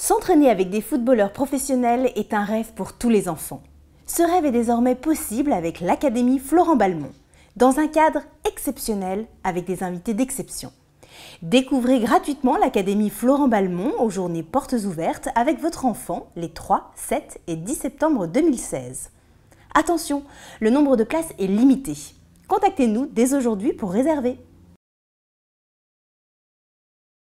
S'entraîner avec des footballeurs professionnels est un rêve pour tous les enfants. Ce rêve est désormais possible avec l'Académie Florent Balmont, dans un cadre exceptionnel avec des invités d'exception. Découvrez gratuitement l'Académie Florent Balmont aux journées portes ouvertes avec votre enfant les 3, 7 et 10 septembre 2016. Attention, le nombre de places est limité. Contactez-nous dès aujourd'hui pour réserver.